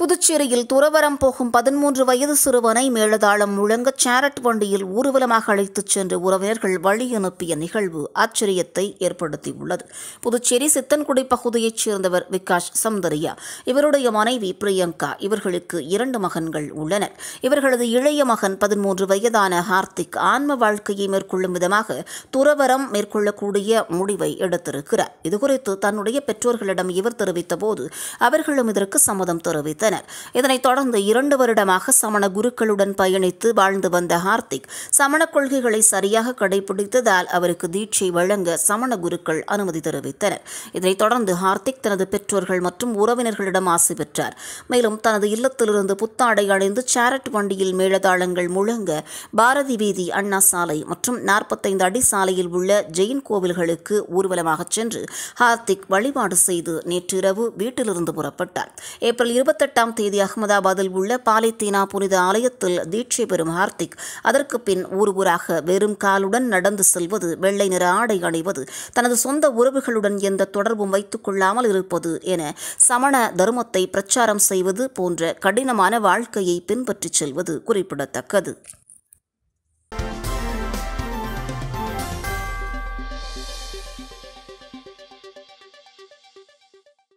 புதுச்சேரியில் துறவரம் போகும் பதிமூன்று வயது சிறுவனை மேலதாளம் முழங்க சேரட் வண்டியில் ஊர்வலமாக அழைத்துச் சென்று உறவினர்கள் வழி அனுப்பிய நிகழ்வு ஆச்சரியத்தை ஏற்படுத்தியுள்ளது புதுச்சேரி சித்தன்குடி பகுதியைச் சேர்ந்தவர் விகாஷ் சம்தரியா இவருடைய மனைவி பிரியங்கா இவர்களுக்கு இரண்டு மகன்கள் உள்ளனர் இவர்களது இளைய மகன் பதிமூன்று வயதான ஹார்திக் ஆன்ம வாழ்க்கையை மேற்கொள்ளும் விதமாக துறவரம் மேற்கொள்ளக்கூடிய முடிவை எடுத்திருக்கிறார் இதுகுறித்து தன்னுடைய பெற்றோர்களிடம் இவர் தெரிவித்தபோது அவர்களும் இதற்கு சம்மதம் தெரிவித்தார் பார்த்தனர் இதனைத் தொடர்ந்து இரண்டு வருடமாக சமண குருக்களுடன் பயணித்து வாழ்ந்து வந்த ஹார்திக் சமண கொள்கைகளை சரியாக கடைபிடித்ததால் அவருக்கு தீட்சை வழங்க சமண குருக்கள் அனுமதி தெரிவித்தனர் இதனைத் தொடர்ந்து ஹார்திக் தனது பெற்றோர்கள் மற்றும் உறவினர்களிடம் ஆசை பெற்றார் மேலும் தனது இல்லத்திலிருந்து புத்தாடை அணிந்து சாரட் வண்டியில் மேளதாளங்கள் முழங்க பாரதி வீதி அண்ணா சாலை மற்றும் நாற்பத்தைந்து அடி சாலையில் உள்ள ஜெயின் கோவில்களுக்கு ஊர்வலமாகச் சென்று ஹார்திக் வழிபாடு செய்து நேற்றிரவு வீட்டிலிருந்து புறப்பட்டார் ஏப்ரல் இருபத்தெட்டு பதினெட்டாம் தேதி அகமதாபாத்தில் உள்ள பாலித்தீனா புனித ஆலயத்தில் தீட்சை பெறும் ஹார்திக் அதற்கு பின் ஊர் ஊராக வெறும் காலுடன் நடந்து செல்வது வெள்ளை நிற ஆடை அணிவது தனது சொந்த உறவுகளுடன் எந்த தொடர்பும் வைத்துக் கொள்ளாமல் இருப்பது என சமண தர்மத்தை பிரச்சாரம் செய்வது போன்ற கடினமான வாழ்க்கையை பின்பற்றிச் செல்வது குறிப்பிடத்தக்கது